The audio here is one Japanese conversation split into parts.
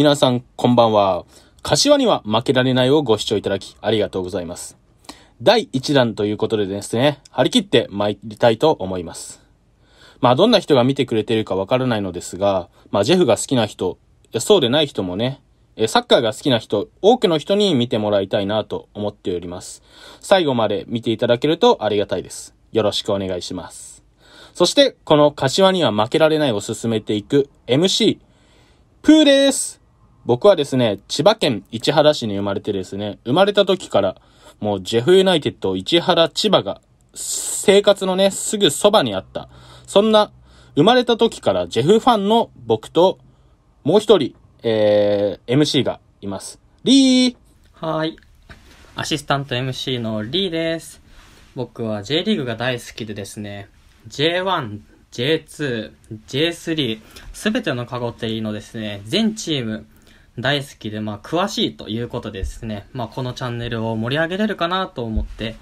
皆さん、こんばんは。柏には負けられないをご視聴いただき、ありがとうございます。第1弾ということでですね、張り切って参りたいと思います。まあ、どんな人が見てくれてるかわからないのですが、まあ、ジェフが好きな人、そうでない人もね、サッカーが好きな人、多くの人に見てもらいたいなと思っております。最後まで見ていただけるとありがたいです。よろしくお願いします。そして、この柏には負けられないを進めていく MC、プーです僕はですね、千葉県市原市に生まれてですね、生まれた時から、もうジェフユナイテッド市原千葉が、生活のね、すぐそばにあった。そんな、生まれた時からジェフファンの僕と、もう一人、えー、MC がいます。リーはい。アシスタント MC のリーです。僕は J リーグが大好きでですね、J1、J2、J3、すべてのカゴテリのですね、全チーム、大好きで、まあ、詳しいということでですね、まあ、このチャンネルを盛り上げれるかなと思って、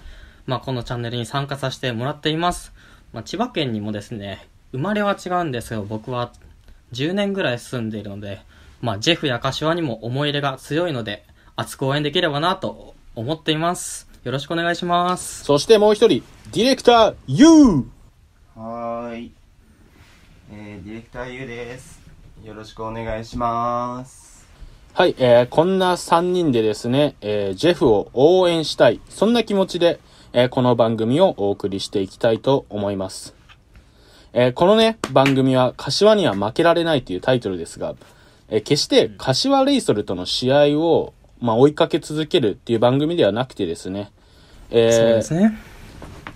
まあ、このチャンネルに参加させてもらっています。まあ、千葉県にもですね、生まれは違うんですけど、僕は10年ぐらい住んでいるので、まあ、ジェフや柏にも思い入れが強いので、熱く応援できればなと思っています。よろしくお願いします。そしてもう一人、ディレクター YOU! はーい。えー、ディレクター YOU です。よろしくお願いします。はい、えー、こんな3人でですね、えー、ジェフを応援したい、そんな気持ちで、えー、この番組をお送りしていきたいと思います。えー、このね、番組は、柏には負けられないというタイトルですが、えー、決して柏レイソルとの試合を、まあ、追いかけ続けるっていう番組ではなくてですね、えー、そうですね。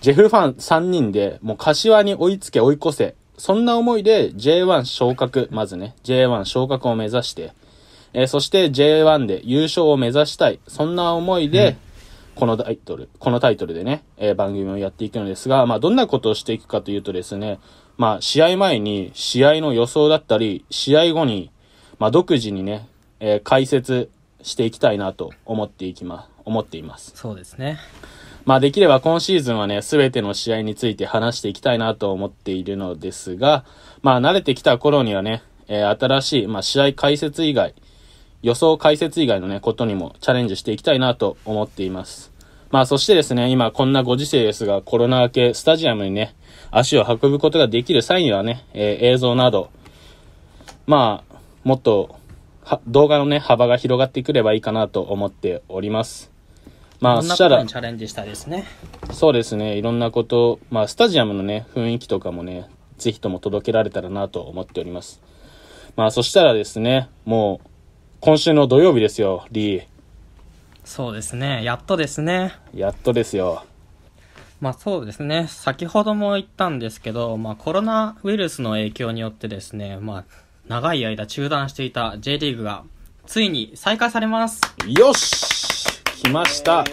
ジェフファン3人で、もう柏に追いつけ追い越せ、そんな思いで J1 昇格、まずね、J1 昇格を目指して、えー、そして J1 で優勝を目指したい。そんな思いで、このタイトル、このタイトルでね、えー、番組をやっていくのですが、まあ、どんなことをしていくかというとですね、まあ、試合前に試合の予想だったり、試合後に、まあ、独自にね、えー、解説していきたいなと思っていきま、思っています。そうですね。まあ、できれば今シーズンはね、すべての試合について話していきたいなと思っているのですが、まあ、慣れてきた頃にはね、えー、新しい、まあ、試合解説以外、予想解説以外のね、ことにもチャレンジしていきたいなと思っています。まあそしてですね、今こんなご時世ですが、コロナ明けスタジアムにね、足を運ぶことができる際にはね、えー、映像など、まあ、もっと、動画のね、幅が広がってくればいいかなと思っております。まあ、そしたら、チャレンジしたいですね。そうですね、いろんなこと、まあ、スタジアムのね、雰囲気とかもね、ぜひとも届けられたらなと思っております。まあ、そしたらですね、もう、今週の土曜日ですよ、リー。そうですね。やっとですね。やっとですよ。まあそうですね。先ほども言ったんですけど、まあコロナウイルスの影響によってですね、まあ長い間中断していた J リーグがついに再開されます。よし来ました、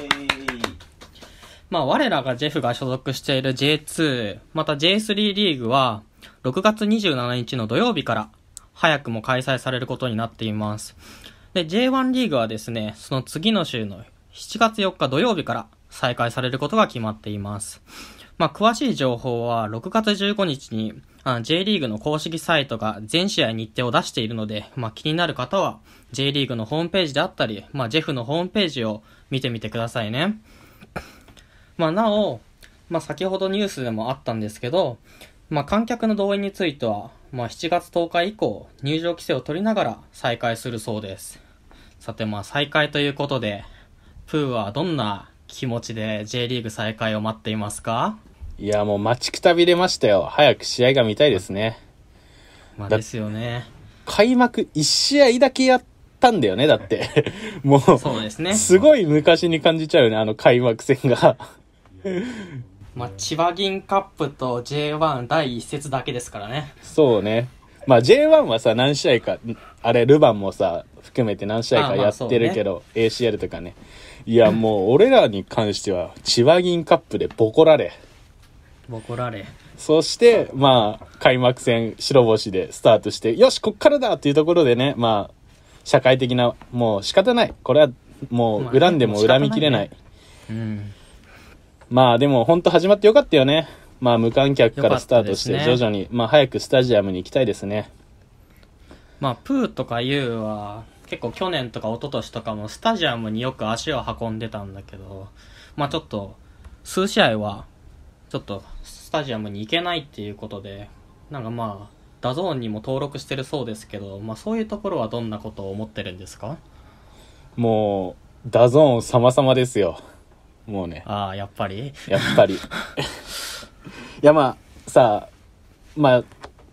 まあ我らがジェフが所属している J2、また J3 リーグは6月27日の土曜日から早くも開催されることになっています。で、J1 リーグはですね、その次の週の7月4日土曜日から再開されることが決まっています。まあ、詳しい情報は6月15日にあ J リーグの公式サイトが全試合日程を出しているので、まあ、気になる方は J リーグのホームページであったり、まあ、ジェフのホームページを見てみてくださいね。まあ、なお、まあ、先ほどニュースでもあったんですけど、まあ、観客の動員については、まあ、7月10日以降、入場規制を取りながら再開するそうです。さてまあ再開ということで、プーはどんな気持ちで J リーグ再開を待っていますかいやもう待ちくたびれましたよ。早く試合が見たいですね。まあですよね。開幕1試合だけやったんだよね、だって。もう、そうですね。すごい昔に感じちゃうね、あの開幕戦がまあ、千葉銀カップと J1 第1節だけですからね。そうね。まあ J1 はさ、何試合か、あれ、ルヴァンもさ、含めて何試合かやってるけど、ね、ACL とかねいやもう俺らに関しては千葉銀カップでボコられボコられそしてまあ開幕戦白星でスタートしてよしこっからだっていうところでねまあ社会的なもう仕方ないこれはもう恨んでも恨みきれないまあうんまあでも本当始まってよかったよねまあ無観客からスタートして徐々に、まあ早くスタジアムに行きたいですねまあ、プーとかユーは、結構去年とか一昨年とかもスタジアムによく足を運んでたんだけど、まあちょっと、数試合は、ちょっとスタジアムに行けないっていうことで、なんかまあ、ダゾーンにも登録してるそうですけど、まあそういうところはどんなことを思ってるんですかもう、ダゾーン様々ですよ。もうね。ああ、やっぱりやっぱり。いやまあ、さあ、まあ、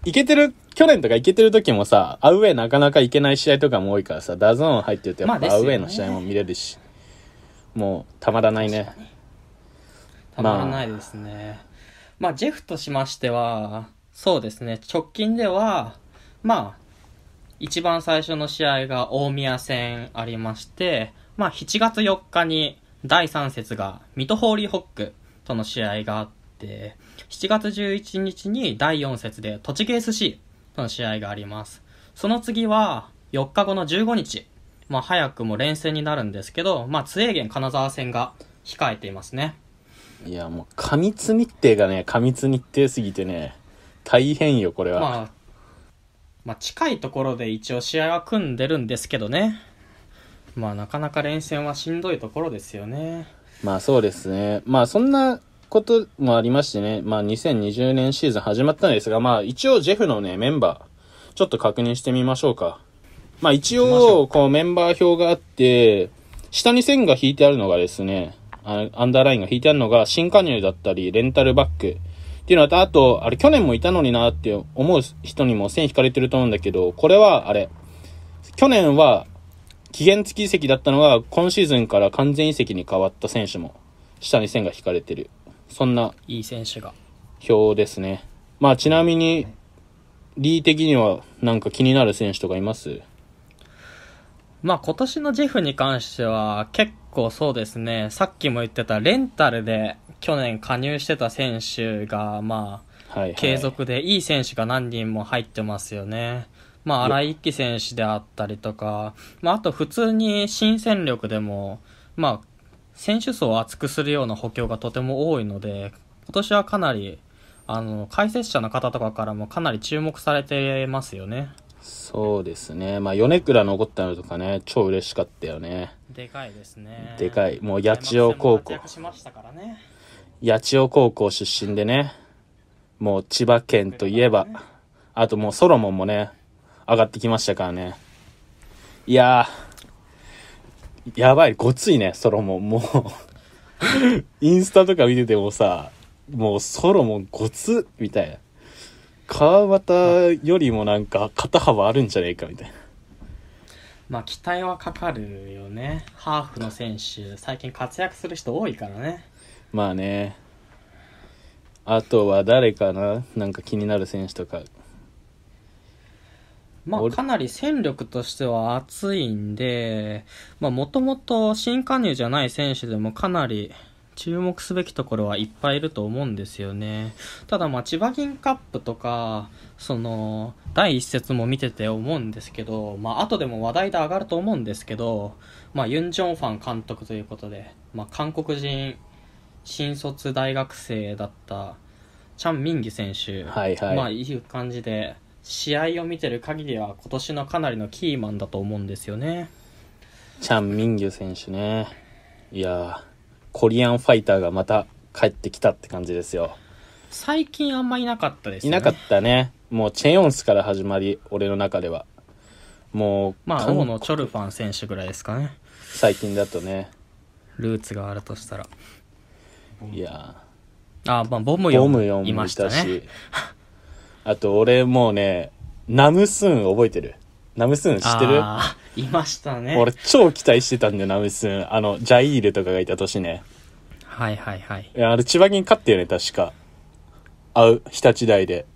いけてる去年とか行けてる時もさ、アウェイなかなか行けない試合とかも多いからさ、ダゾーン入ってるとやっぱアウェイの試合も見れるし、まあね、もうたまらないね。たまらないですね。まあ、まあ、ジェフとしましては、そうですね、直近では、まあ、一番最初の試合が大宮戦ありまして、まあ、7月4日に第3節が水戸ホーリーホックとの試合があって、7月11日に第4節で栃木 SC との試合があります。その次は、4日後の15日、まあ、早くも連戦になるんですけど、まあ、津英元金沢戦が控えていますね。いや、もう、過密日程がね、過密日程すぎてね、大変よ、これは。まあ、まあ、近いところで一応試合は組んでるんですけどね。まあ、なかなか連戦はしんどいところですよね。まあ、そうですね。まあ、そんなこともありましてね、まあ、2020年シーズン始まったんですが、まあ、一応ジェフのね、メンバー、ちょっと確認してみましょうか。まあ、一応、こうメンバー表があって、下に線が引いてあるのがですね、アンダーラインが引いてあるのが、新加入だったり、レンタルバック、っていうのと、あと、あれ、去年もいたのになって思う人にも線引かれてると思うんだけど、これは、あれ、去年は、期限付き移籍だったのが、今シーズンから完全移籍に変わった選手も、下に線が引かれてる。そんないい選手が。表ですね。まあちなみに、リー的にはなんか気になる選手とかいますまあ今年のジェフに関しては結構そうですね、さっきも言ってたレンタルで去年加入してた選手がまあ、はい継続でいい選手が何人も入ってますよね。まあ荒井一輝選手であったりとか、まああと普通に新戦力でも、まあ選手層を厚くするような補強がとても多いので、今年はかなり、あの、解説者の方とかからもかなり注目されてますよね。そうですね。まあ、米倉残ったのとかね、超嬉しかったよね。でかいですね。でかい。もう八千代高校。しましたからね。八千代高校出身でね、もう千葉県といえば、ね、あともうソロモンもね、上がってきましたからね。いやー、やばい、ごついね、ソロモン。もうインスタとか見ててもさ、もうソロモンごつみたいな。川端よりもなんか肩幅あるんじゃねえかみたいな。まあ期待はかかるよね。ハーフの選手、最近活躍する人多いからね。まあね。あとは誰かななんか気になる選手とかまあ、かなり戦力としては厚いんで、まもともと新加入じゃない選手でもかなり注目すべきところはいっぱいいると思うんですよね。ただ、ま千葉銀カップとか、その、第1節も見てて思うんですけど、まあ、後でも話題で上がると思うんですけど、まあ、ユン・ジョンファン監督ということで、まあ、韓国人新卒大学生だった、チャン・ミンギ選手、はいはい、まあ、いう感じで、試合を見てる限りは今年のかなりのキーマンだと思うんですよね。チャン・ミンギュ選手ね。いやコリアンファイターがまた帰ってきたって感じですよ。最近あんまいなかったですね。いなかったね。もうチェヨンスから始まり、俺の中では。もう、まあ、王のチョルファン選手ぐらいですかね。最近だとね。ルーツがあるとしたら。いやあ、まあ、ボムヨよいましたしあと、俺もうね、ナムスーン覚えてるナムスーン知ってるあいましたね。俺超期待してたんだよ、ナムスーン。あの、ジャイールとかがいた年ね。はいはいはい。いやあれ、千葉県勝ったよね、確か。会う、日立大で。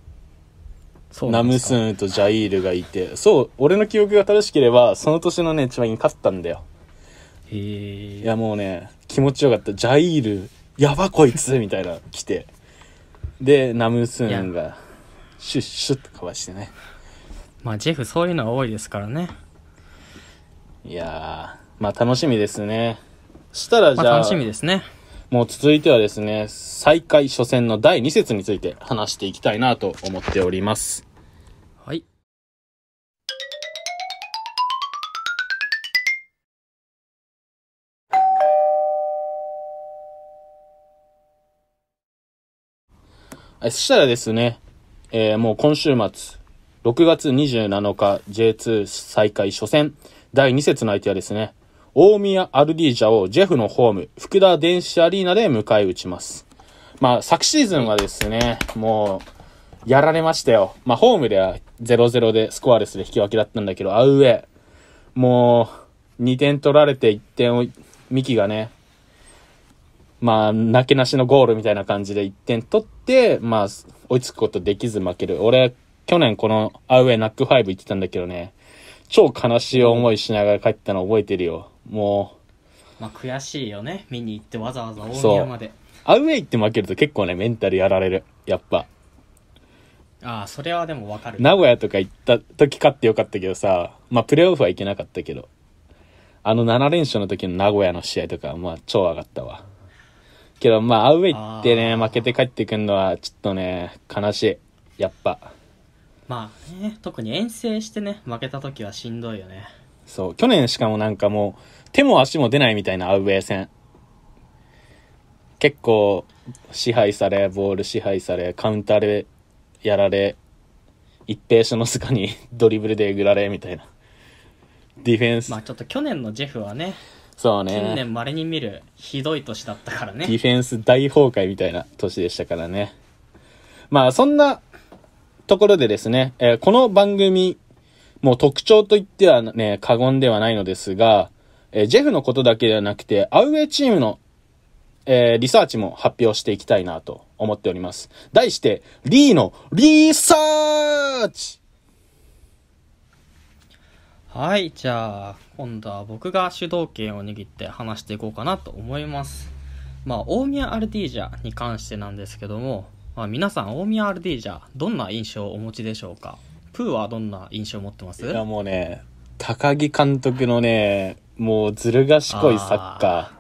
そうナムスーンとジャイールがいて。そう、俺の記憶が正しければ、その年のね、千葉県勝ったんだよ。へいーや、もうね、気持ちよかった。ジャイール、やばこいつみたいな、来て。で、ナムスーンがシュッシュッとかわしてねまあジェフそういうのは多いですからねいやーまあ楽しみですねしたらじゃあ、まあ、楽しみですねもう続いてはですね再開初戦の第2節について話していきたいなと思っておりますはいそしたらですね、えー、もう今週末、6月27日 J2 再開初戦、第2節の相手はですね、大宮アルディージャをジェフのホーム、福田電子アリーナで迎え撃ちます。まあ、昨シーズンはですね、もう、やられましたよ。まあ、ホームでは0-0でスコアレスで引き分けだったんだけど、アウェー。もう、2点取られて1点を、ミキがね、まあ、なけなしのゴールみたいな感じで1点取って、まあ、追いつくことできず負ける。俺、去年このアウェイナック5行ってたんだけどね、超悲しい思いしながら帰ったの覚えてるよ。もう。まあ悔しいよね。見に行ってわざわざ大宮まで。アウェイって負けると結構ね、メンタルやられる。やっぱ。ああ、それはでもわかる。名古屋とか行った時勝ってよかったけどさ、まあプレーオフはいけなかったけど、あの7連勝の時の名古屋の試合とか、まあ超上がったわ。けど、まあ、アウェイ行ってね、負けて帰ってくるのは、ちょっとね、悲しい。やっぱ。まあ、ね、特に遠征してね、負けた時はしんどいよね。そう。去年しかもなんかもう、手も足も出ないみたいなアウェイ戦。結構、支配され、ボール支配され、カウンターでやられ、一平所のすかに ドリブルでえぐられ、みたいな。ディフェンス。まあちょっと去年のジェフはね、そうね。近年稀に見るひどい年だったからね。ディフェンス大崩壊みたいな年でしたからね。まあそんなところでですね、えー、この番組、もう特徴といってはね、過言ではないのですが、えー、ジェフのことだけではなくて、アウェイチームの、えー、リサーチも発表していきたいなと思っております。題して、リーのリサーチはい、じゃあ、今度は僕が主導権を握って話していこうかなと思います。まあ、大宮アルディージャに関してなんですけども、まあ、皆さん、大宮アルディージャ、どんな印象をお持ちでしょうかプーはどんな印象を持ってますいや、もうね、高木監督のね、もうずる賢いサッカ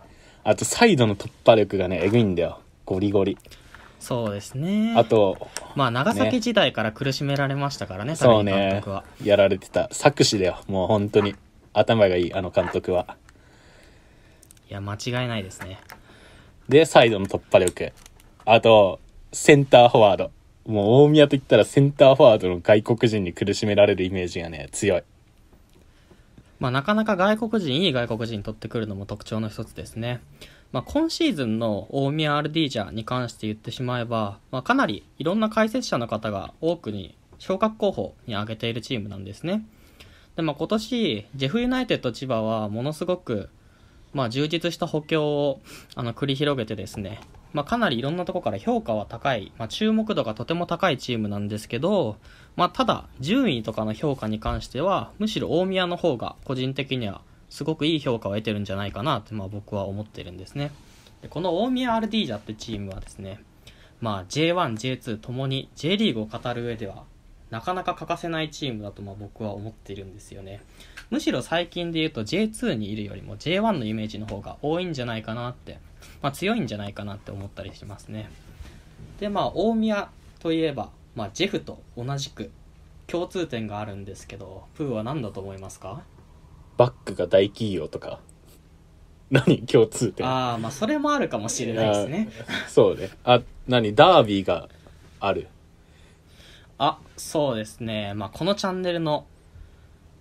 ー、あとサイドの突破力がね、えぐいんだよ。ゴリゴリ。そうですねあとまあ長崎時代から苦しめられましたからねそうねやられてた作詞だよもう本当に頭がいいあの監督はいや間違いないですねでサイドの突破力あとセンターフォワードもう大宮といったらセンターフォワードの外国人に苦しめられるイメージがね強いまあなかなか外国人いい外国人取ってくるのも特徴の一つですねまあ、今シーズンの大宮アルディージャに関して言ってしまえば、まあ、かなりいろんな解説者の方が多くに昇格候補に挙げているチームなんですね。で、まあ、今年、ジェフユナイテッド千葉はものすごく、まあ、充実した補強をあの繰り広げてですね、まあ、かなりいろんなとこから評価は高い、まあ、注目度がとても高いチームなんですけど、まあ、ただ順位とかの評価に関してはむしろ大宮の方が個人的にはすごくいい評価を得てるんじゃないかなって、まあ、僕は思ってるんですねでこの大宮アルディージャってチームはですね、まあ、J1、J2 ともに J リーグを語る上ではなかなか欠かせないチームだとまあ僕は思っているんですよねむしろ最近で言うと J2 にいるよりも J1 のイメージの方が多いんじゃないかなって、まあ、強いんじゃないかなって思ったりしますねでまあ大宮といえば、まあ、ジェフと同じく共通点があるんですけどプーは何だと思いますかバックが大企業とか 何共通点ああまあそれもあるかもしれないですねそうねあ何ダービーがあるあそうですね、まあ、このチャンネルの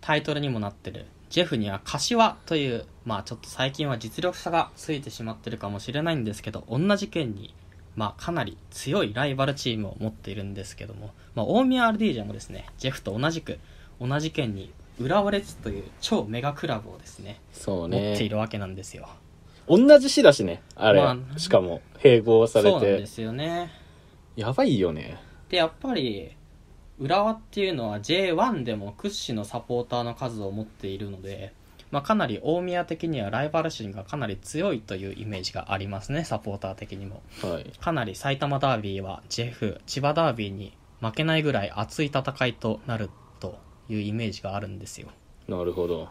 タイトルにもなってるジェフには柏という、まあ、ちょっと最近は実力差がついてしまってるかもしれないんですけど同じ県に、まあ、かなり強いライバルチームを持っているんですけども、まあ、大宮 RD ジャもですねジェフと同じく同じ県に浦和レッズという超メガクラブをですねそう持っているわけなんですよ同じ市だしねあれ、まあしかも併合されそうなんですよねやばいよねでやっぱり浦和っていうのは J1 でも屈指のサポーターの数を持っているので、まあ、かなり大宮的にはライバル心がかなり強いというイメージがありますねサポーター的にもはいかなり埼玉ダービーはジェフ千葉ダービーに負けないぐらい熱い戦いとなるいうイメージがあるんですよ。なるほど。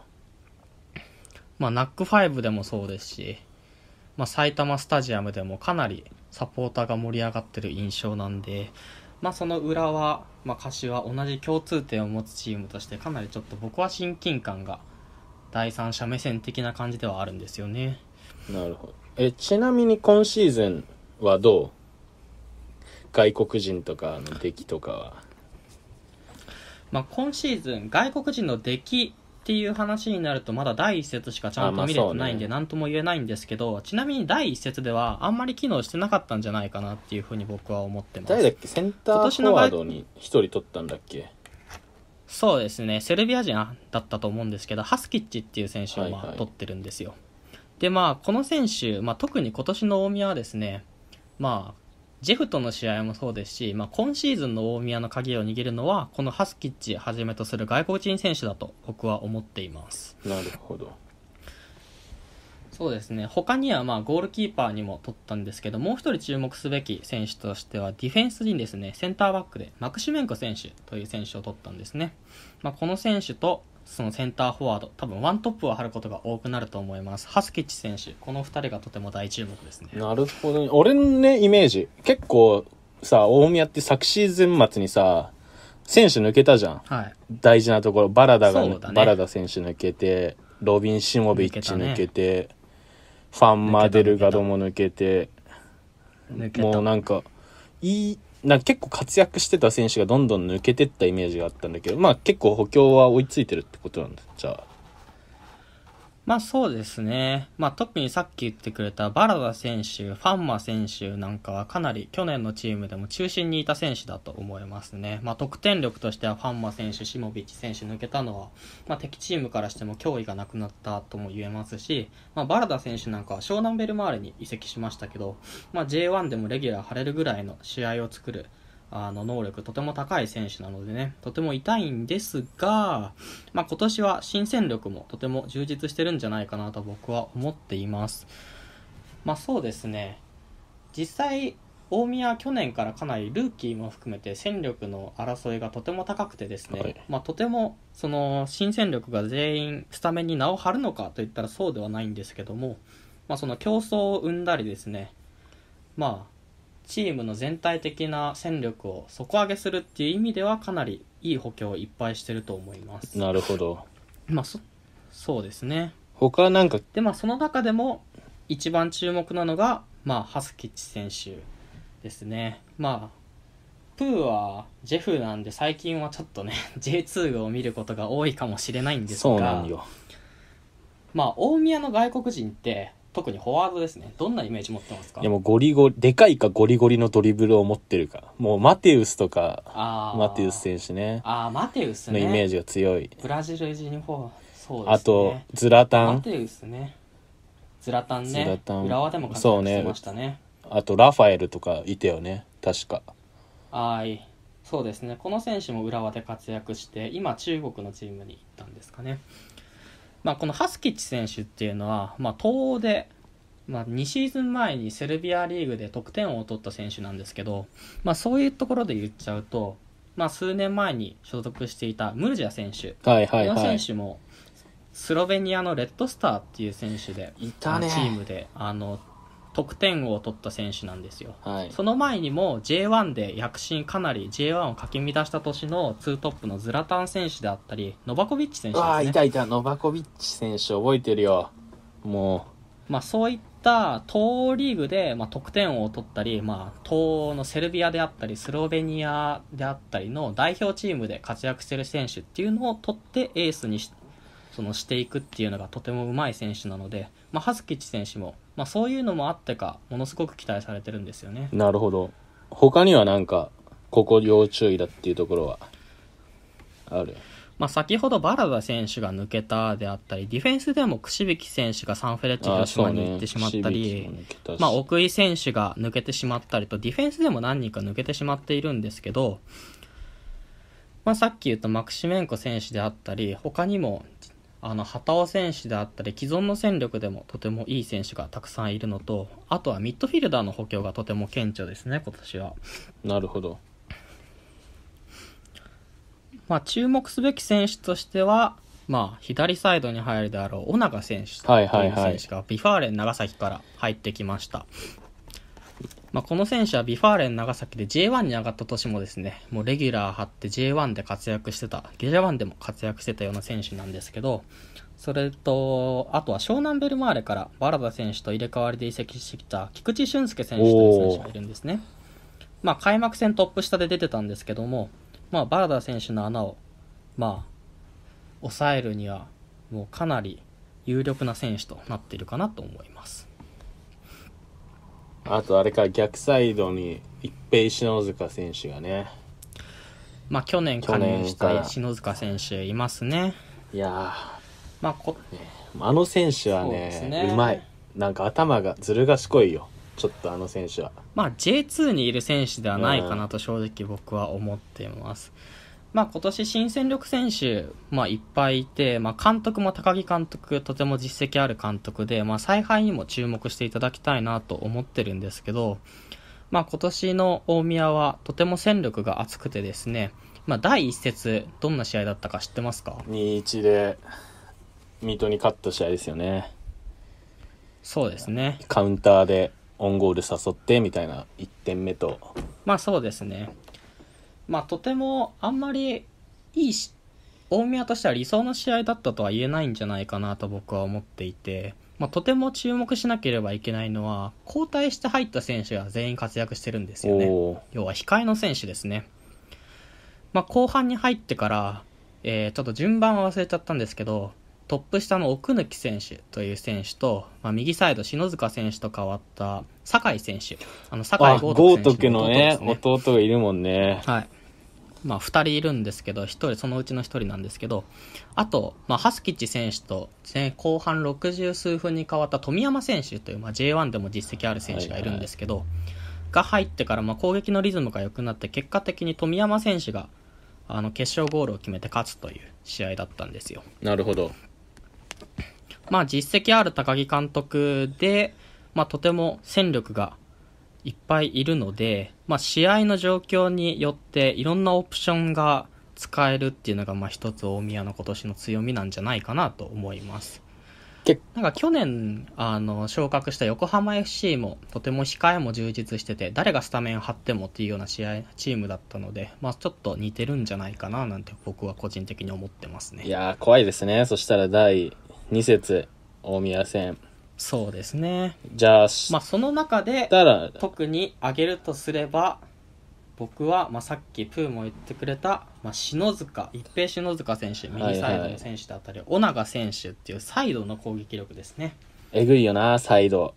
まあ、NAC5 でもそうですし、まあ、埼玉スタジアムでもかなりサポーターが盛り上がってる印象なんで、まあ、その裏は、まあ、柏同じ共通点を持つチームとしてかなりちょっと僕は親近感が第三者目線的な感じではあるんですよね。なるほどえちなみに今シーズンはどう外国人とかの出来とかはまあ、今シーズン外国人の出来っていう話になるとまだ第1節しかちゃんと見れてないんで何とも言えないんですけど、ね、ちなみに第1節ではあんまり機能してなかったんじゃないかなっていうふうに僕は思ってます誰だっけセンターフォワードに1人取ったんだっけそうですねセルビア人だったと思うんですけどハスキッチっていう選手をまあ、取ってるんですよ、でまあこの選手、まあ、特に今年の大宮はですねまあジェフとの試合もそうですし、まあ、今シーズンの大宮の鍵を握るのは、このハスキッチはじめとする外国人選手だと僕は思っています。なるほど。そうですね。他にはまあゴールキーパーにも取ったんですけど、もう一人注目すべき選手としては、ディフェンスにですね、センターバックでマクシメンコ選手という選手を取ったんですね。まあ、この選手と、そのセンターフォワード、多分ワントップを張ることが多くなると思います。ハスケッチ選手、この2人がとても大注目ですね。なるほど、ね、俺のね、イメージ、結構さ、大宮って昨シーズン末にさ、選手抜けたじゃん。はい、大事なところ、バラダが、ね、バラダ選手抜けて、ロビン・シモビッチ抜けて、けね、ファン・マデルガドも抜けて、けもうなんか、いい、なんか結構活躍してた選手がどんどん抜けてったイメージがあったんだけど、まあ結構補強は追いついてるってことなんだ、じゃあ。まあそうですね。まあ特にさっき言ってくれたバラダ選手、ファンマ選手なんかはかなり去年のチームでも中心にいた選手だと思いますね。まあ得点力としてはファンマ選手、シモビッチ選手抜けたのは、まあ敵チームからしても脅威がなくなったとも言えますし、まあバラダ選手なんかは湘南ベルマーレに移籍しましたけど、まあ J1 でもレギュラー張れるぐらいの試合を作るあの能力とても高い選手なのでね、とても痛いんですが、まあ、今年は新戦力もとても充実してるんじゃないかなと僕は思っています。まあ、そうですね、実際、大宮去年からかなりルーキーも含めて戦力の争いがとても高くてですね、はい、まあ、とてもその新戦力が全員スタメンに名を張るのかといったらそうではないんですけども、まあ、その競争を生んだりですね、まあ、チームの全体的な戦力を底上げするっていう意味ではかなりいい補強をいっぱいしてると思いますなるほどまあそそうですね他なんかでまあその中でも一番注目なのがまあハスキッチ選手ですねまあプーはジェフなんで最近はちょっとね J2 を見ることが多いかもしれないんですがまあ大宮の外国人って特にフォワードですね。どんなイメージ持ってますかいやもうゴリゴリ、でかいかゴリゴリのドリブルを持ってるか。もうマテウスとか、マテウス選手ね。ああ、マテウス、ね、のイメージが強い。ブラジル人フォそう、ね、あと、ズラタン。マテウスね。ズラタンね。ズラタン。浦和でも活躍しましたね。ねあと、ラファエルとかいたよね。確か。はい。そうですね。この選手も浦和で活躍して、今中国のチームに行ったんですかね。まあ、このハスキッチ選手っていうのは、まあ、東欧で、まあ、2シーズン前にセルビアリーグで得点王を取った選手なんですけど、まあ、そういうところで言っちゃうと、まあ、数年前に所属していたムルジア選手、はいはいはい、この選手もスロベニアのレッドスターっていう選手で、いたね、チームであの得点王を取った選手なんですよ、はい、その前にも J1 で躍進かなり J1 をかき乱した年のツートップのズラタン選手であったりノバコビッチ選手ですねあいたいたノバコビッチ選手覚えてるよもうまあそういった東欧リーグで、まあ、得点王を取ったり、まあ、東のセルビアであったりスロベニアであったりの代表チームで活躍してる選手っていうのを取ってエースにしそのしていくっていうのがとてもうまい選手なので、まあ、ハスキッチ選手もまあ、そういうのもあってかものすごく期待されてるんですよねなるほど他にはなんかここ要注意だっていうところはあるまあ、先ほどバラダ選手が抜けたであったり、ディフェンスでも櫛引選手がサンフレッチェ広島に行ってしまったり、まあ、奥井選手が抜けてしまったりと、ディフェンスでも何人か抜けてしまっているんですけど、まあ、さっき言ったマクシメンコ選手であったり、他にもあの畑尾選手であったり既存の戦力でもとてもいい選手がたくさんいるのとあとはミッドフィルダーの補強がとても顕著ですね今年はなるほどまあ注目すべき選手としてはまあ左サイドに入るであろう尾長選手という選手がビファーレン長崎から入ってきました、はいはいはいまあ、この選手はビファーレン長崎で J1 に上がった年もですね、もうレギュラー張って J1 で活躍してた、ゲジワ1でも活躍してたような選手なんですけど、それと、あとは湘南ベルマーレからバラダ選手と入れ替わりで移籍してきた菊池俊介選手という選手がいるんですね。まあ、開幕戦トップ下で出てたんですけども、まあ、原田選手の穴を、まあ、抑えるには、もうかなり有力な選手となっているかなと思います。あとあれか、逆サイドに一平篠塚選手がね。まあ、去年加入した篠塚選手いますね。いやまあこ、あの選手はね、うねうまい。なんか頭がずる賢いよ。ちょっとあの選手は。まあ、J2 にいる選手ではないかなと正直僕は思ってます。うんまあ、今年新戦力選手、まあ、いっぱいいて、まあ、監督も高木監督、とても実績ある監督で、まあ、采配にも注目していただきたいなと思ってるんですけど、まあ、今年の大宮はとても戦力が厚くてですね、まあ、第1節どんな試合だったか知ってますか ?2-1 で水戸に勝った試合ですよねそうですねカウンターでオンゴール誘ってみたいな1点目とまあそうですねまあ、とてもあんまりいいし、大宮としては理想の試合だったとは言えないんじゃないかなと僕は思っていて、まあ、とても注目しなければいけないのは、交代して入った選手が全員活躍してるんですよね。要は控えの選手ですね。まあ、後半に入ってから、えー、ちょっと順番は忘れちゃったんですけど、トップ下の奥貫選手という選手と、まあ、右サイド篠塚選手と変わった酒井選手あの酒井豪徳の弟、ね、のね弟がいるもんねはいまあ、2人いるんですけど、1人、そのうちの1人なんですけど、あと、まあ、ハスキッチ選手と、ね、後半60数分に変わった富山選手という、まあ、J1 でも実績ある選手がいるんですけど、はいはい、が入ってから、まあ、攻撃のリズムが良くなって、結果的に富山選手が、あの、決勝ゴールを決めて勝つという試合だったんですよ。なるほど。まあ、実績ある高木監督で、まあ、とても戦力がいっぱいいるので、まあ、試合の状況によっていろんなオプションが使えるっていうのが、まあ、一つ大宮の今年の強みなんじゃないかなと思います。なんか去年あの昇格した横浜 FC もとても控えも充実してて誰がスタメン張ってもっていうような試合チームだったので、まあ、ちょっと似てるんじゃないかななんて僕は個人的に思ってますねいや怖いですねそしたら第2節大宮戦そうですねじゃあまあその中で特に挙げるとすれば僕は、まあ、さっきプーも言ってくれた、まあ、篠塚一平篠塚選手右サイドの選手だったり、はいはい、尾長選手っていうサイドの攻撃力ですねえぐいよなサイド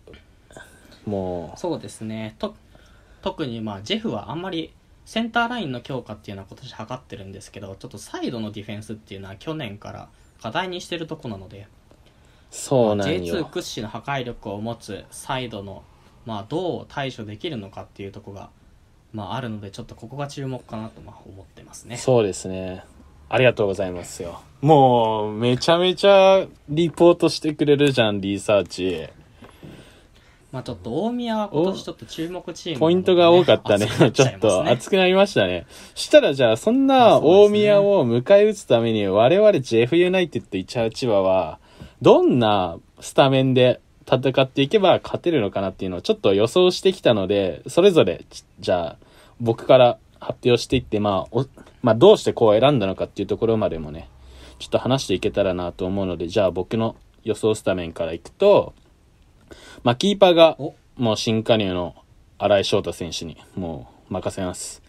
もうそうですねと特にまあジェフはあんまりセンターラインの強化っていうのは今年測ってるんですけどちょっとサイドのディフェンスっていうのは去年から課題にしてるとこなのでそうなんよ J2 屈指の破壊力を持つサイドの、まあ、どう対処できるのかっていうとこが、まあ、あるのでちょっとここが注目かなとまあ思ってますねそうですねありがとうございますよもうめちゃめちゃリポートしてくれるじゃんリサーチまあちょっと大宮は今年ちょっと注目チーム、ね、ポイントが多かったね。ねちょっと熱くなりましたね。したらじゃあそんな大宮を迎え撃つために我々 JF ユナイテッド一原千葉はどんなスタメンで戦っていけば勝てるのかなっていうのをちょっと予想してきたので、それぞれ、じゃあ、僕から発表していって、まあ、まあ、どうしてこう選んだのかっていうところまでもね、ちょっと話していけたらなと思うので、じゃあ僕の予想スタメンからいくと、まあ、キーパーが、もう新加入の新井翔太選手に、もう任せます。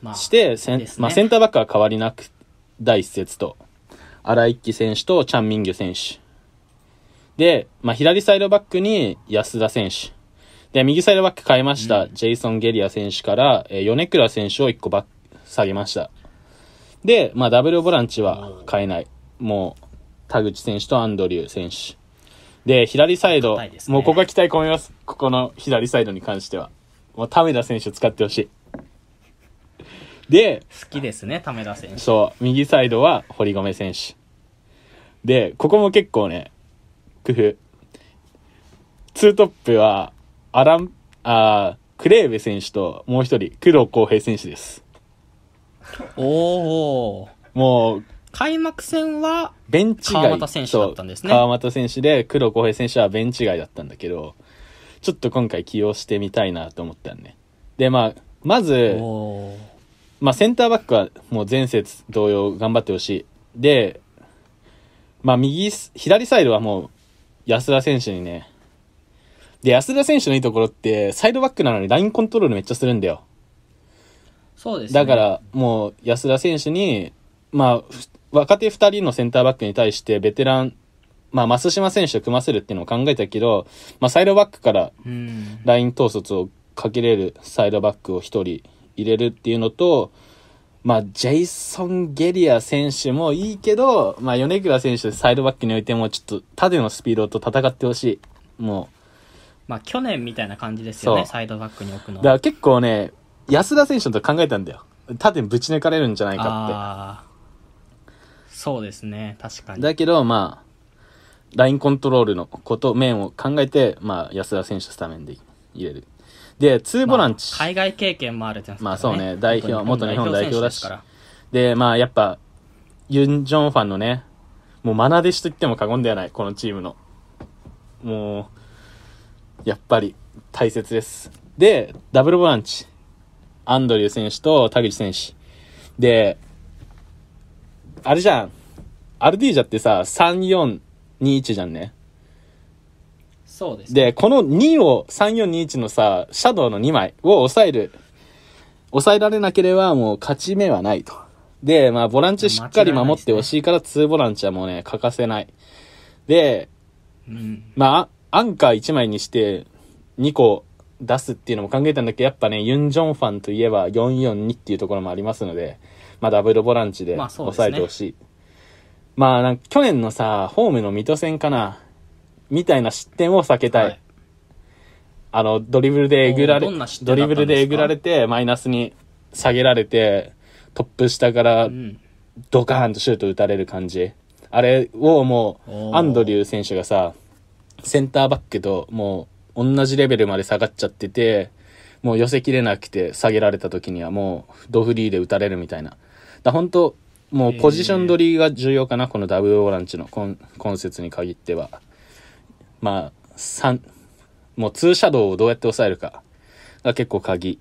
まあ、して、センね、まあ、センターバックは変わりなく、第一節と、新井一輝選手とチャンミンギュ選手。で、まあ、左サイドバックに安田選手。で、右サイドバック変えました。うん、ジェイソン・ゲリア選手から、えー、米倉選手を1個バック下げました。で、まあ、ダブルボランチは変えない。もう、田口選手とアンドリュー選手。で、左サイド、ね、もうここは期待込めます。ここの左サイドに関しては。もう、田目田選手使ってほしい。で、好きですね、為田選手。そう、右サイドは堀米選手。で、ここも結構ね、クフ。ツートップは、アラン、あクレーベ選手と、もう一人、黒浩平選手です。おお。もう、開幕戦は、ベンチ外。川又選手だったんですね。川又選手で、黒浩平選手はベンチ外だったんだけど、ちょっと今回起用してみたいなと思ったんね。で、まあ、まず、まあ、センターバックはもう前節同様頑張ってほしい。で、まあ、右、左サイドはもう安田選手にね。で、安田選手のいいところって、サイドバックなのにラインコントロールめっちゃするんだよ。そうです、ね、だから、もう安田選手に、まあ、若手2人のセンターバックに対して、ベテラン、まあ、増島選手と組ませるっていうのを考えたけど、まあ、サイドバックからライン統率をかけれるサイドバックを1人入れるっていうのと、まあ、ジェイソン・ゲリア選手もいいけど、まあ、米倉選手サイドバックにおいても、ちょっと縦のスピードと戦ってほしい。もう。まあ、去年みたいな感じですよね、サイドバックに置くの。だから結構ね、安田選手と考えたんだよ。縦にぶち抜かれるんじゃないかって。そうですね、確かに。だけど、まあ、ラインコントロールのこと、面を考えて、まあ、安田選手スタメンで入れる。で、2ボランチ。まあ、海外経験もあるじゃないですか、ね、まあそうね、代表、元日本代表だし。で、まあやっぱ、ユン・ジョンファンのね、もう愛弟子と言っても過言ではない、このチームの。もう、やっぱり大切です。で、ダブルボランチ。アンドリュー選手と田口選手。で、あれじゃん。アルディージャってさ、3、4、2、1じゃんね。そうです、で、この2を、3421のさ、シャドウの2枚を抑える、抑えられなければもう勝ち目はないと。で、まあ、ボランチしっかり守ってほしいから、2ボランチはもうね、欠かせない。で、うん、まあ、アンカー1枚にして、2個出すっていうのも考えたんだけど、やっぱね、ユン・ジョンファンといえば442っていうところもありますので、まあ、ダブルボランチで抑えてほしい。まあ、ね、まあ、去年のさ、ホームの水戸戦かな。みたいな失点を避けたい。はい、あの、ドリブルでえぐられ、ドリブルでえぐられて、マイナスに下げられて、トップ下からドカーンとシュート打たれる感じ。うん、あれをもう、アンドリュー選手がさ、センターバックともう同じレベルまで下がっちゃってて、もう寄せきれなくて下げられた時にはもうドフリーで打たれるみたいな。だ本当もうポジション取りが重要かな、えー、このダブルオランチの今今節に限っては。まあ、三、もう2シャドウをどうやって抑えるかが結構鍵。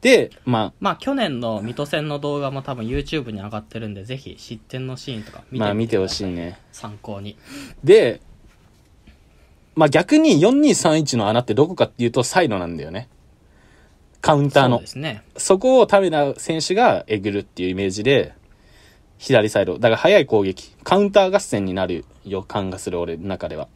で、まあ。まあ、去年の水戸戦の動画も多分 YouTube に上がってるんで、ぜひ失点のシーンとか見てまあ、見てほしいね。参考に。で、まあ逆に4231の穴ってどこかっていうとサイドなんだよね。カウンターの。そ、ね、こをためな選手がえぐるっていうイメージで、左サイド。だから速い攻撃。カウンター合戦になる予感がする、俺の中では。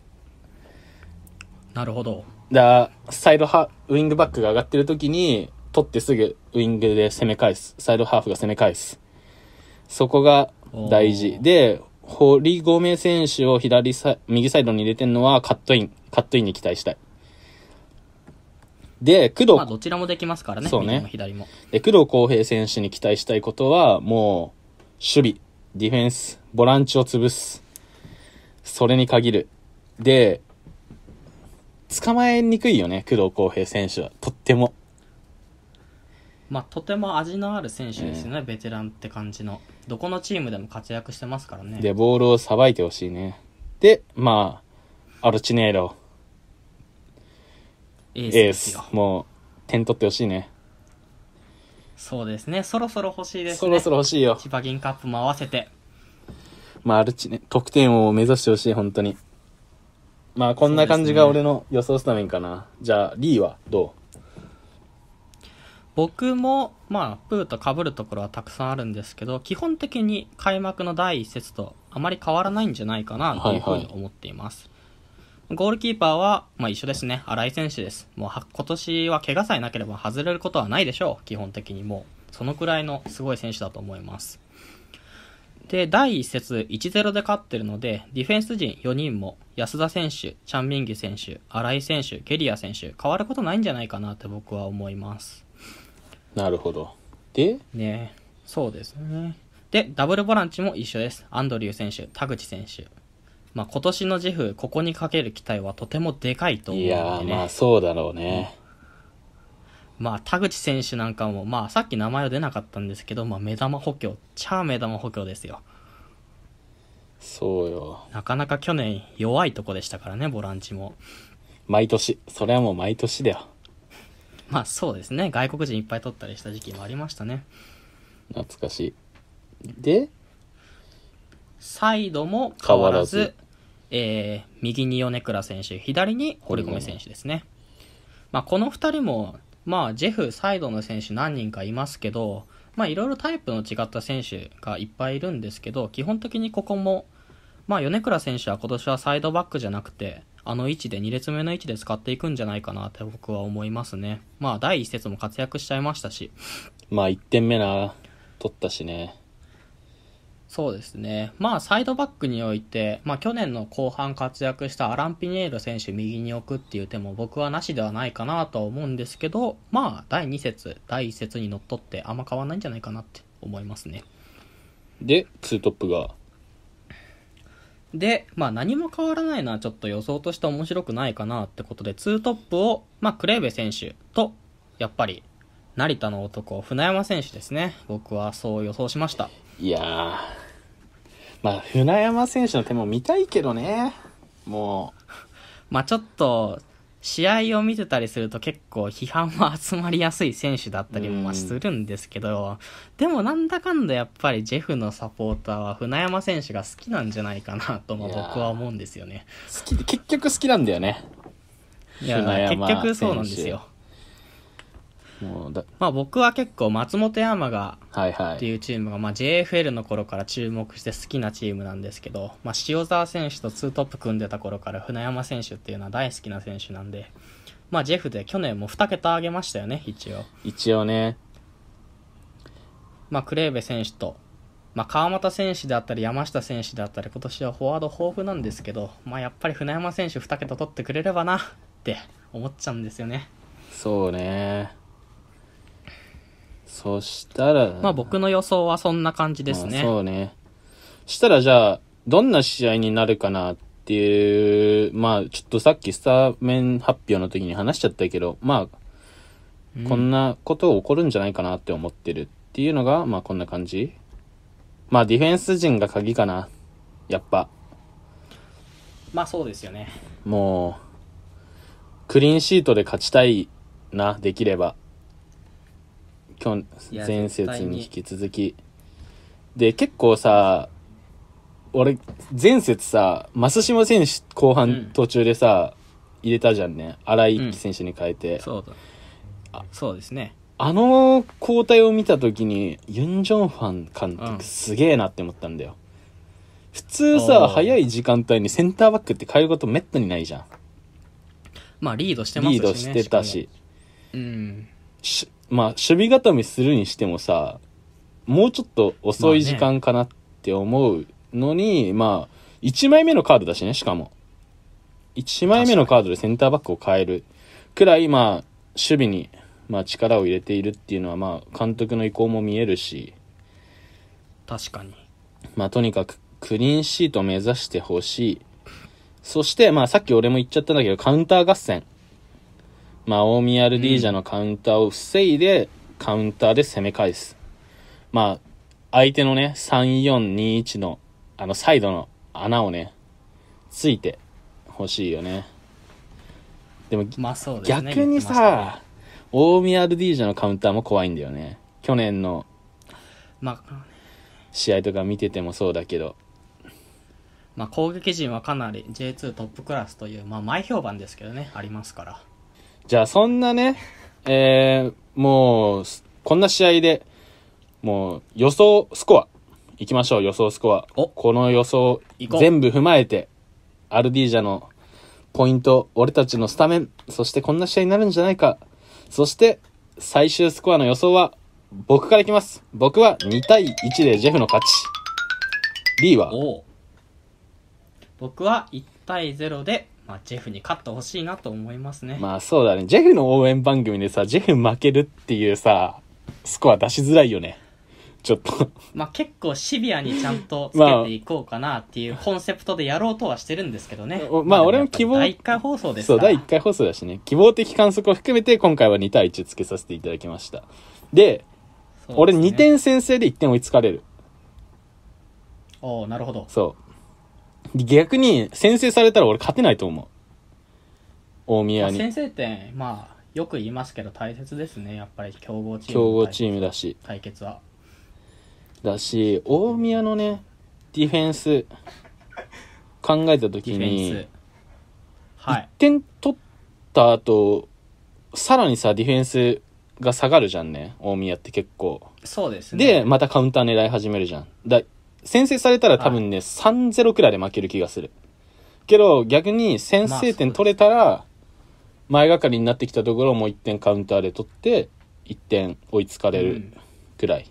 なるほど。だサイドハ、ウィングバックが上がってる時に、取ってすぐウィングで攻め返す。サイドハーフが攻め返す。そこが大事。で、堀米選手を左サ右サイドに入れてるのはカットイン。カットインに期待したい。で、工藤。まあ、どちらもできますからね。そうね。も左も。で、工藤浩平選手に期待したいことは、もう、守備、ディフェンス、ボランチを潰す。それに限る。で、捕まえにくいよね、工藤浩平選手は。とっても。まあ、とても味のある選手ですよね、えー、ベテランって感じの。どこのチームでも活躍してますからね。で、ボールをさばいてほしいね。で、まあ、アルチネーロ。エースもう、点取ってほしいね。そうですね。そろそろ欲しいですね。そろそろ欲しいよ。千葉銀カップも合わせて。マルチね、得点王を目指してほしい、本当に。まあ、こんな感じが俺の予想スタメンかな。じゃあ、リーはどう僕も、まあ、プーと被るところはたくさんあるんですけど、基本的に開幕の第一節とあまり変わらないんじゃないかなというふうに思っています。はいはいゴールキーパーは、まあ、一緒ですね。荒井選手です。もうは、今年は怪我さえなければ外れることはないでしょう。基本的にもう。そのくらいのすごい選手だと思います。で、第1節1-0で勝ってるので、ディフェンス陣4人も、安田選手、チャンミンギ選手、荒井選手、ゲリア選手、変わることないんじゃないかなって僕は思います。なるほど。でねそうですね。で、ダブルボランチも一緒です。アンドリュー選手、田口選手。まあ、今年のジェフ、ここにかける期待はとてもでかいと思うで、ね、いやー、まあそうだろうね。まあ、田口選手なんかも、まあ、さっき名前は出なかったんですけど、まあ、目玉補強、チャー目玉補強ですよ。そうよ。なかなか去年弱いとこでしたからね、ボランチも。毎年。それはもう毎年だよ。まあそうですね。外国人いっぱい取ったりした時期もありましたね。懐かしい。でサイドも変わらず、えー、右に米倉選手、左に堀米選手ですね。まあ、この2人も、まあ、ジェフサイドの選手何人かいますけど、まあ、いろいろタイプの違った選手がいっぱいいるんですけど、基本的にここも、まあ、米倉選手は今年はサイドバックじゃなくて、あの位置で、2列目の位置で使っていくんじゃないかなって僕は思いますね。まあ、第1節も活躍しちゃいましたし。まあ、1点目な、取ったしね。そうですね。まあ、サイドバックにおいて、まあ、去年の後半活躍したアラン・ピネール選手右に置くっていう手も僕はなしではないかなとは思うんですけど、まあ、第2節、第1節にのっとってあんま変わんないんじゃないかなって思いますね。で、ツートップが。で、まあ、何も変わらないのはちょっと予想として面白くないかなってことで、ツートップを、まあ、クレーベ選手と、やっぱり、成田の男、船山選手ですね。僕はそう予想しました。いやー、まあ、船山選手の手も見たいけどね。もう。まあちょっと、試合を見てたりすると結構批判は集まりやすい選手だったりもするんですけど、でもなんだかんだやっぱりジェフのサポーターは船山選手が好きなんじゃないかなとも僕は思うんですよね。好きで、結局好きなんだよね。いや、結局そうなんですよ。もうだまあ僕は結構松本山雅いっていうチームが、まあ、JFL の頃から注目して好きなチームなんですけど、まあ、塩澤選手と2トップ組んでた頃から船山選手っていうのは大好きな選手なんで、まあ、ジェフで去年も2桁上げましたよね一応、一応ねまあ、クレーベ選手と、まあ、川又選手であったり山下選手であったり今年はフォワード豊富なんですけど、まあ、やっぱり船山選手2桁取ってくれればなって思っちゃうんですよねそうねそしたら、まあ僕の予想はそんな感じですね。そうね。したらじゃあ、どんな試合になるかなっていう、まあちょっとさっきスタメン発表の時に話しちゃったけど、まあ、こんなことが起こるんじゃないかなって思ってるっていうのが、まあこんな感じ。まあディフェンス陣が鍵かな。やっぱ。まあそうですよね。もう、クリーンシートで勝ちたいな、できれば。前節に引き続きで結構さ俺前節さ増島選手後半途中でさ、うん、入れたじゃんね荒井一選手に変えて、うん、そうだそうですねあの交代を見た時にユン・ジョンファン監督すげえなって思ったんだよ、普通さ早い時間帯にセンターバックって変えることめったにないじゃんまあリードしてますし、ね、リードしてたし、しうん、まあ、守備固めするにしてもさ、もうちょっと遅い時間かなって思うのに、まあ、ね、まあ、1枚目のカードだしね、しかも。1枚目のカードでセンターバックを変えるくらい、まあ、守備に、まあ、力を入れているっていうのは、まあ、監督の意向も見えるし。確かに。まあ、とにかく、クリーンシートを目指してほしい。そして、まあ、さっき俺も言っちゃったんだけど、カウンター合戦。まあ、大宮ルディージャのカウンターを防いで、カウンターで攻め返す。まあ、相手のね、3421の、あの、サイドの穴をね、ついてほしいよね。でも、まあそうでね、逆にさ、ね、大宮ルディージャのカウンターも怖いんだよね。去年の、まあ、試合とか見ててもそうだけど。まあ、攻撃陣はかなり J2 トップクラスという、まあ、前評判ですけどね、ありますから。じゃあそんなね、えー、もう、こんな試合で、もう予想スコア、いきましょう、予想スコア。おこの予想、全部踏まえて、アルディージャのポイント、俺たちのスタメン、そしてこんな試合になるんじゃないか。そして、最終スコアの予想は、僕からいきます。僕は2対1でジェフの勝ち。リーは僕は1対0でまあ、ジェフに勝ってほしいなと思いますね。まあそうだね。ジェフの応援番組でさ、ジェフ負けるっていうさ、スコア出しづらいよね。ちょっとまあ結構シビアにちゃんとつけていこうかなっていうコンセプトでやろうとはしてるんですけどね。まあ、まあ、俺も希望。第1回放送ですそう、第1回放送だしね。希望的観測を含めて今回は2対1つけさせていただきました。で、でね、俺2点先制で1点追いつかれる。おなるほど。そう。逆に先制されたら俺勝てないと思う。大宮に。まあ、先制点、まあ、よく言いますけど大切ですね。やっぱり強豪チーム。強豪チームだし。対決は。だし、大宮のね、ディフェンス、考えた時に、はい、1点取った後、さらにさ、ディフェンスが下がるじゃんね。大宮って結構。そうですね。で、またカウンター狙い始めるじゃん。だ先制されたら多分ね、はい、3-0くらいで負ける気がする。けど、逆に先制点取れたら、前がかりになってきたところをもう1点カウンターで取って、1点追いつかれるくらい。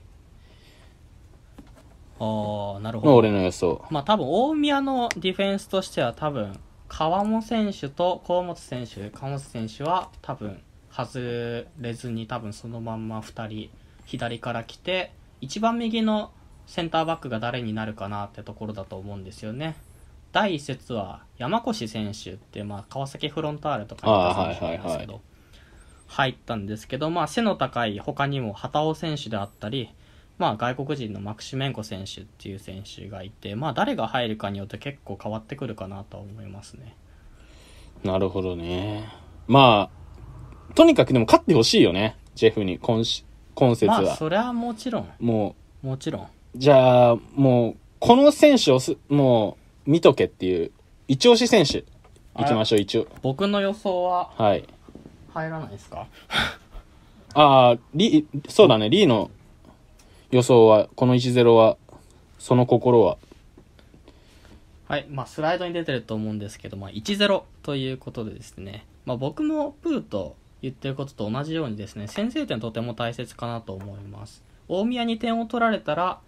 うん、ああ、なるほど。俺の予想。まあ多分、大宮のディフェンスとしては多分、川本選手と河本選手、河本選手は多分、外れずに多分そのまんま2人、左から来て、一番右のセンターバックが誰になるかなってところだと思うんですよね。第1節は山越選手って、まあ、川崎フロンターレとかにいんですけど、入ったんですけど、まあ、背の高い他にも畑尾選手であったり、まあ、外国人のマクシメンコ選手っていう選手がいて、まあ、誰が入るかによって結構変わってくるかなと思いますね。なるほどね。まあ、とにかくでも勝ってほしいよね、ジェフに今今節は。まあ、それはもちろん。もう、もちろん。じゃあ、もう、この選手をす、もう、見とけっていう、一押し選手、いきましょう、一応。僕の予想ははい。入らないですか ああ、リ、そうだね、リーの予想は、この1-0は、その心は、はい、まあ、スライドに出てると思うんですけど、まあ、1-0ということでですね、まあ、僕もプーと言ってることと同じようにですね先制点とても大切かなと思います大宮に点を取られたら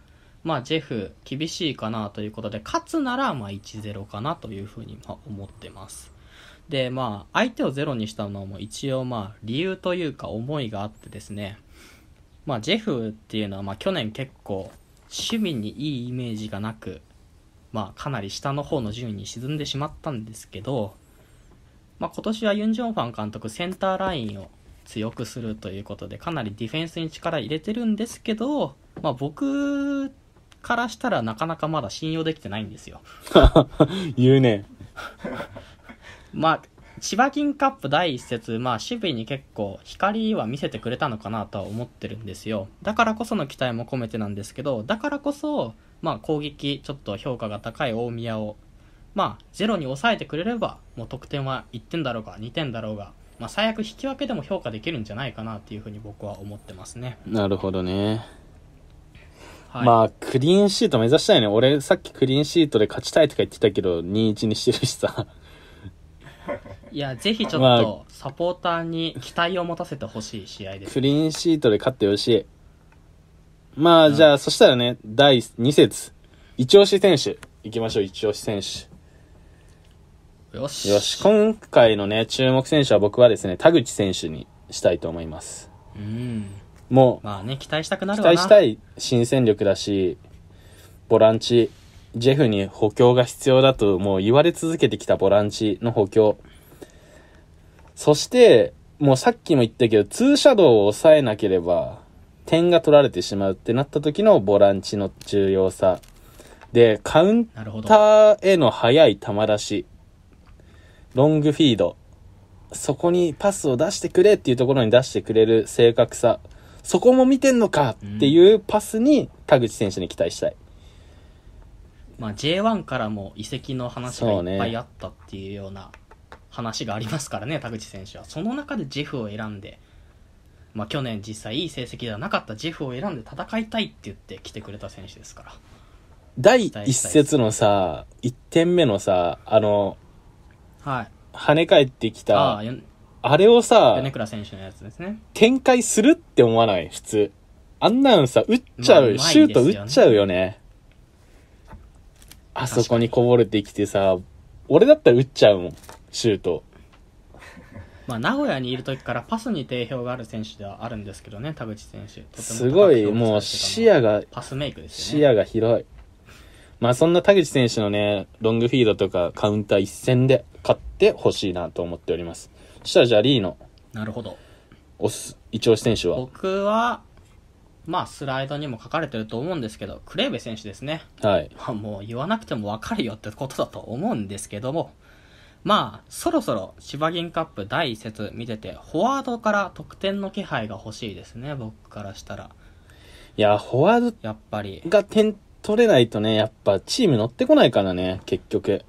まあ、ジェフ厳しいかなということで、勝つなら、まあ、1-0かなというふうに、ま思ってます。で、まあ、相手をゼロにしたのも一応、まあ、理由というか思いがあってですね、まあ、ジェフっていうのは、まあ、去年結構、趣味にいいイメージがなく、まあ、かなり下の方の順位に沈んでしまったんですけど、まあ、今年はユン・ジョンファン監督、センターラインを強くするということで、かなりディフェンスに力入れてるんですけど、まあ、僕からしたらなかなかまだ信用できてないんですよ。言うね。まあ、千葉銀カップ第1節、まあ、守備に結構光は見せてくれたのかなとは思ってるんですよ。だからこその期待も込めてなんですけど、だからこそ、まあ、攻撃、ちょっと評価が高い大宮を、まあ、ゼロに抑えてくれれば、もう得点は1点だろうが、2点だろうが、まあ、最悪引き分けでも評価できるんじゃないかなっていうふうに僕は思ってますね。なるほどね。まあ、クリーンシート目指したいね。俺、さっきクリーンシートで勝ちたいとか言ってたけど、2-1にしてるしさ。いや、ぜひちょっと、サポーターに期待を持たせてほしい試合です、ねクリーンシートで勝ってほしい。まあ、じゃあ、そしたらね、第2節。一押し選手。行きましょう、一押し選手。よし。よし。今回のね、注目選手は僕はですね、田口選手にしたいと思います。うん。もう、まあね、期待したくなるわな。待したい新戦力だし、ボランチ、ジェフに補強が必要だともう言われ続けてきたボランチの補強。そして、もうさっきも言ったけど、ツーシャドウを抑えなければ、点が取られてしまうってなった時のボランチの重要さ。で、カウンターへの速い球出し、ロングフィード、そこにパスを出してくれっていうところに出してくれる正確さ、そこも見てんのかっていうパスに田口選手に期待したい。まあ、J1 からも移籍の話がいっぱいあったっていうような話がありますからね、ね田口選手は。その中でジェフを選んで、まあ、去年実際いい成績ではなかったジェフを選んで戦いたいって言って来てくれた選手ですから。第1節のさ、1点目のさ、あの、はい、跳ね返ってきたあれをさ、米倉選手のやつですね。展開するって思わない普通。あんなんさ、打っちゃう、まあうね、シュート打っちゃうよね。あそこにこぼれてきてさ、俺だったら打っちゃうもん、シュート。まあ、名古屋にいる時からパスに定評がある選手ではあるんですけどね、田口選手。すごい、もう視野が、パスメイクですね。視野が広い。まあ、そんな田口選手のね、ロングフィードとかカウンター一戦で勝ってほしいなと思っております。したらじゃあリーのなるほど。おす、一押し選手は。僕は、まあ、スライドにも書かれてると思うんですけど、クレーベ選手ですね。はい。まあ、もう言わなくてもわかるよってことだと思うんですけども、まあ、そろそろ芝銀カップ第1節見てて、フォワードから得点の気配が欲しいですね、僕からしたら。いや、フォワードやっぱり。が点取れないとね、やっぱチーム乗ってこないからね、結局。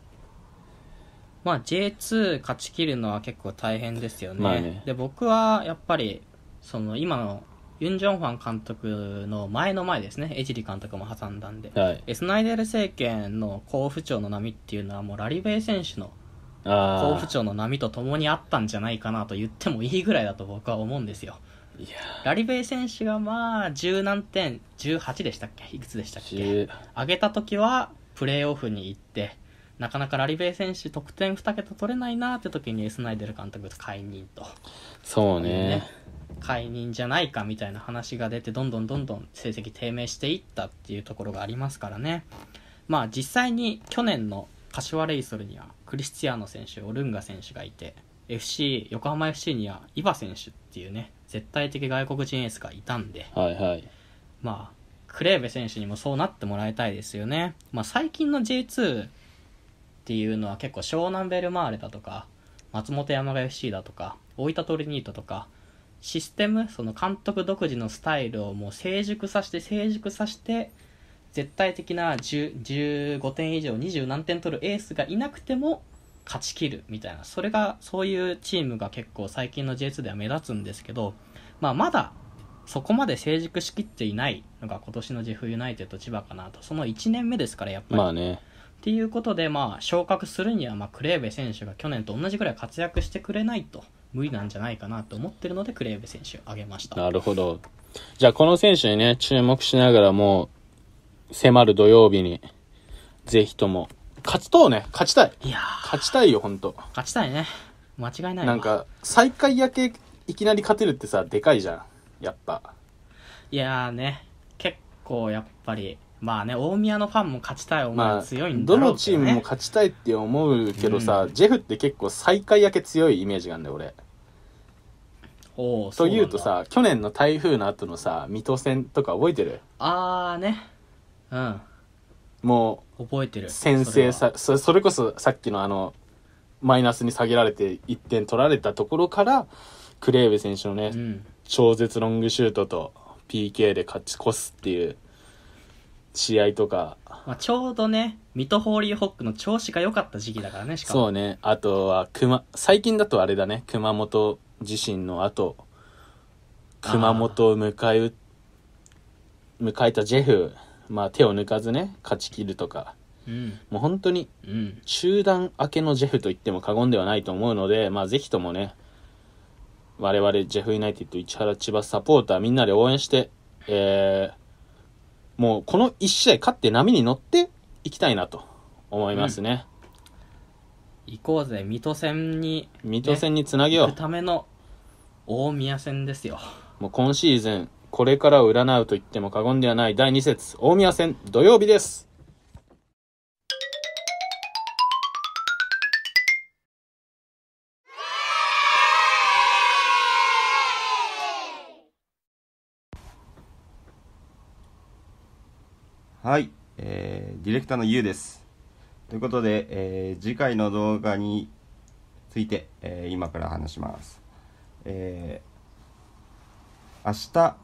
まあ、J2 勝ち切るのは結構大変ですよね。まあねで僕はやっぱりその今のユン・ジョンファン監督の前の前ですね、エジリ監督も挟んだんで、はいスナイデル政権の好不調の波っていうのは、もうラリベイ選手の好不調の波とともにあったんじゃないかなと言ってもいいぐらいだと僕は思うんですよ。ラリベイ選手がまあ、1何点、18でしたっけいくつでしたっけ上げた時はプレーオフに行ってなかなかラリベイ選手得点2桁取れないなって時にエスナイデル監督と解任とそうね、ね、解任じゃないかみたいな話が出てどんどんどんどん成績低迷していったっていうところがありますからねまあ実際に去年の柏レイソルにはクリスティアーノ選手オルンガ選手がいて FC 横浜 FC にはイバ選手っていうね絶対的外国人エースがいたんで、はいはい、まあクレーベ選手にもそうなってもらいたいですよね、まあ、最近の J2 っていうのは結構湘南ベルマーレだとか、松本山雅 FC だとか、大分トリニートとか、システム、その監督独自のスタイルをもう成熟させて、成熟させて、絶対的な10 15点以上、20何点取るエースがいなくても勝ちきるみたいな、それが、そういうチームが結構最近の J2 では目立つんですけど、まあ、まだそこまで成熟しきっていないのが今年のジェフユナイテッド千葉かなと、その1年目ですから、やっぱり。まあねっていうことで、まあ、昇格するには、まあ、クレーベ選手が去年と同じくらい活躍してくれないと無理なんじゃないかなと思ってるので、クレーベ選手を挙げました。なるほど。じゃあ、この選手にね、注目しながらもう、迫る土曜日に、ぜひとも、勝とうね、勝ちたい。いや勝ちたいよ、本当勝ちたいね。間違いないなんか、最下位明け、いきなり勝てるってさ、でかいじゃん。やっぱ。いやーね、結構やっぱり、まあね、大宮のファンも勝ちたい思い強いんだどろうけど、ね、のチームも勝ちたいって思うけどさ、うんジェフって結構最下位明け強いイメージがあるんだよ俺おーそというとさ去年の台風の後のさ水戸戦とか覚えてるああねうんも覚えてうる先制さそれそれこそさっきのあのマイナスに下げられて1点取られたところからクレーベ選手のね、うん超絶ロングシュートと PK で勝ち越すっていう試合とかまあ、ちょうどね、水戸ホーリーホックの調子が良かった時期だからね、しかも。そうねあとは熊最近だとあれだね熊本地震の後熊本を迎え迎えたジェフ、まあ、手を抜かずね勝ち切るとかうん。もう本当に中断明けのジェフと言っても過言ではないと思うので、まあ、ぜひともね我々ジェフユナイテッド市原千葉サポーターみんなで応援して、えーもうこの1試合勝って波に乗っていきたいなと思いますね。うん、行こうぜ、水戸戦に、ね、水戸戦につなげよう。ための大宮戦ですよ。もう今シーズン、これからを占うと言っても過言ではない第2節、大宮戦、土曜日です。はい、えー、ディレクターのゆうです。ということで、えー、次回の動画について、えー、今から話します。えー、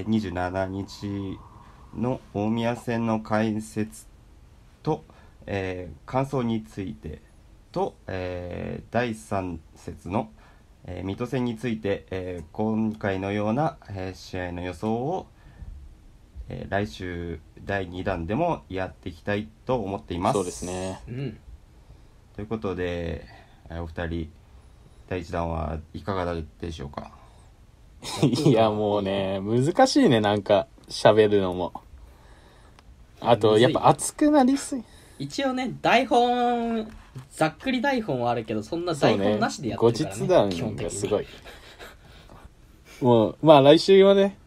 明日27日の大宮線の解説と、えー、感想についてと、えー、第3節の、えー、水戸戦について、えー、今回のような、えー、試合の予想を、えー、来週第2弾でもやっていきたいと思っています。そうですね。うん。ということで、お二人、第1弾はいかがだでしょうか いや、もうね、難しいね、なんか、喋るのも。あと、やっぱ熱くなりすぎ。一応ね、台本、ざっくり台本はあるけど、そんなそ台本なしでやっ。後てるからね。日談がすごい。。もう、まあ来週はね、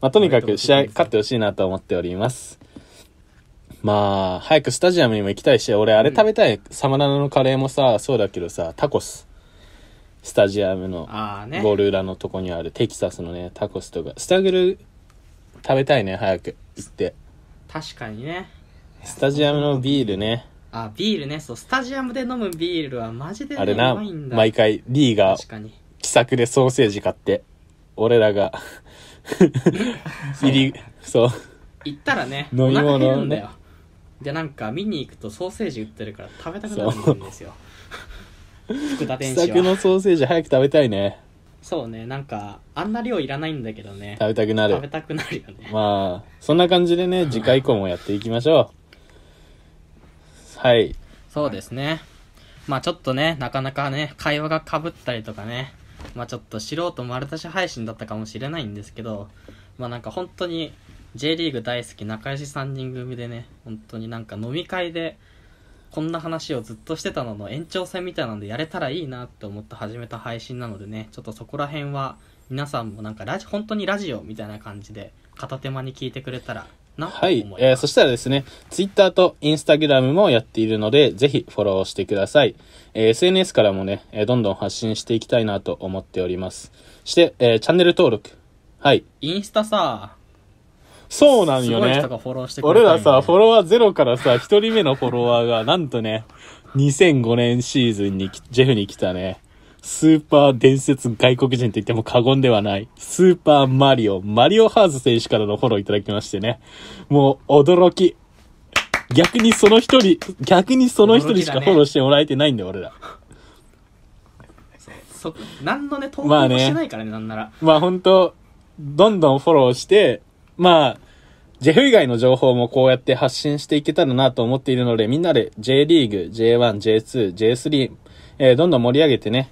まあとにかく試合勝ってほしいなと思っております。まあ、早くスタジアムにも行きたいし、俺あれ食べたい。サマラナのカレーもさ、そうだけどさ、タコス。スタジアムのあねゴール裏のとこにあるテキサスのね、タコスとか。スタグル食べたいね、早く行って。確かにねスタジアムのビールね。あビールねそうスタジアムで飲むビールはマジで、ね、あれうなまいん、だ毎回リーが確かに気さくでソーセージ買って、俺らが、入り、そう、行ったらね飲み物んだよ、でなんか見に行くとソーセージ売ってるから食べたくなるんですよ 福田店自作主のソーセージ早く食べたいねそうねなんかあんな量いらないんだけどね食べたくな食べるたくなるよねまあそんな感じでね次回以降もやっていきましょうはいそうですねまあちょっとねなかなかね会話がかぶったりとかねまあちょっと素人丸出し配信だったかもしれないんですけどまあなんか本当に J リーグ大好き仲良し3人組でね、本当になんか飲み会で、こんな話をずっとしてたのの延長戦みたいなんでやれたらいいなって思って始めた配信なのでね、ちょっとそこら辺は皆さんもなんかラジ、本当にラジオみたいな感じで片手間に聞いてくれたらなと思います。はい、えー、そしたらですね、Twitter と Instagram もやっているので、ぜひフォローしてください。えー、SNS からもね、えー、どんどん発信していきたいなと思っております。して、えー、チャンネル登録。はい。インスタさ、そうなんよね。俺らさ、フォロワーゼロからさ、一人目のフォロワーが、なんとね、2005年シーズンに、ジェフに来たね、スーパー伝説外国人と言っても過言ではない、スーパーマリオ、マリオハーズ選手からのフォローいただきましてね、もう驚き。逆にその一人、逆にその一人しかフォローしてもらえてないんだよ、俺ら。そ、何のね、投稿もしてないからね、まあ、ね、なんなら。まあ本当どんどんフォローして、まあ、ジェフ以外の情報もこうやって発信していけたらなと思っているので、みんなで J リーグ、J1、J2、J3、えー、どんどん盛り上げてね、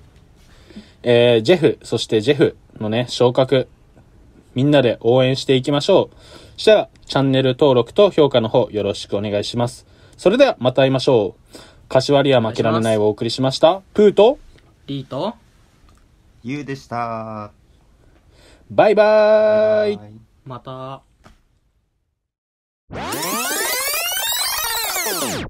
えー、ジェフ、そしてジェフのね、昇格、みんなで応援していきましょう。そしたら、チャンネル登録と評価の方よろしくお願いします。それではまた会いましょう。柏リア負けられないをお送りしました。プーと、リーと、ゆうでした。バイバーイまた。Oh!